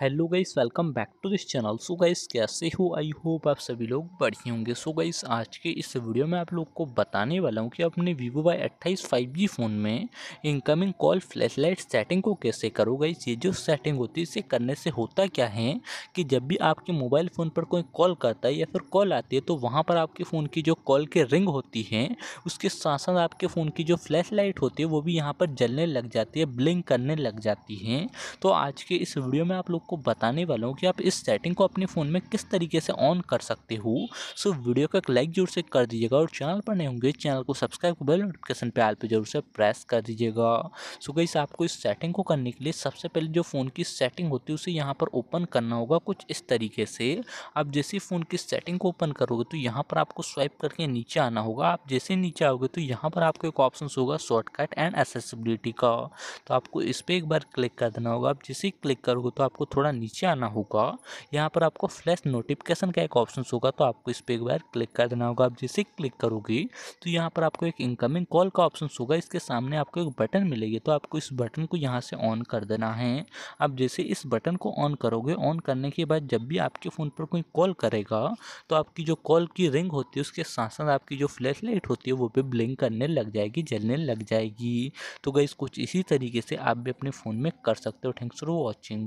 hello guys welcome back to this channel so guys कैसे हो I hope आप सभी लोग बढ़िया होंगे सो गाइस आज के इस वीडियो में आप लोग को बताने वाला हूँ कि अपने वीवो वाई अट्ठाईस फाइव जी फ़ोन में इनकमिंग कॉल फ्लैशलाइट सेटिंग को कैसे करो गाइस ये जो सेटिंग होती है इसे करने से होता क्या है कि जब भी आपके मोबाइल फ़ोन पर कोई कॉल करता है या फिर कॉल आती है तो वहाँ पर आपके फ़ोन की जो कॉल की रिंग होती है उसके साथ साथ आपके फ़ोन की जो फ्लैश लाइट होती है वो भी यहाँ पर जलने लग जाती है ब्लिंक करने लग जाती है तो आज के इस वीडियो में आप लोग आपको बताने वाला हूँ कि आप इस सेटिंग को अपने फ़ोन में किस तरीके से ऑन कर सकते हो सो वीडियो का एक लाइक जरूर से कर दीजिएगा और चैनल पर नहीं होंगे चैनल को सब्सक्राइब बेल नोटिफिकेशन पे आल पे जरूर से प्रेस कर दीजिएगा सो गई आपको इस सेटिंग को करने के लिए सबसे पहले जो फ़ोन की सेटिंग होती है उसे यहाँ पर ओपन करना होगा कुछ इस तरीके से आप जैसे ही फ़ोन की सेटिंग को ओपन करोगे तो यहाँ पर आपको स्वाइप करके नीचे आना होगा आप जैसे नीचे आओगे तो यहाँ पर आपको एक ऑप्शन होगा शॉर्टकट एंड एसेसिबिलिटी का तो आपको इस पर एक बार क्लिक कर देना होगा आप जैसे ही क्लिक करोगे तो आपको थोड़ा नीचे आना होगा यहाँ पर आपको फ्लैश नोटिफिकेशन का एक ऑप्शन होगा तो आपको इस पर एक बार क्लिक कर देना होगा आप जैसे क्लिक करोगे तो यहाँ पर आपको एक इनकमिंग कॉल का ऑप्शन होगा इसके सामने आपको एक बटन मिलेगी तो आपको इस बटन को यहाँ से ऑन कर देना है आप जैसे इस बटन को ऑन करोगे ऑन करने के बाद जब भी आपके फ़ोन पर कोई कॉल करेगा तो आपकी जो कॉल की रिंग होती है उसके साथ साथ आपकी जो फ्लैश लाइट होती है वो भी ब्लिंक करने लग जाएगी जलने लग जाएगी तो गई कुछ इसी तरीके से आप भी अपने फ़ोन में कर सकते हो थैंक्स फॉर वॉचिंग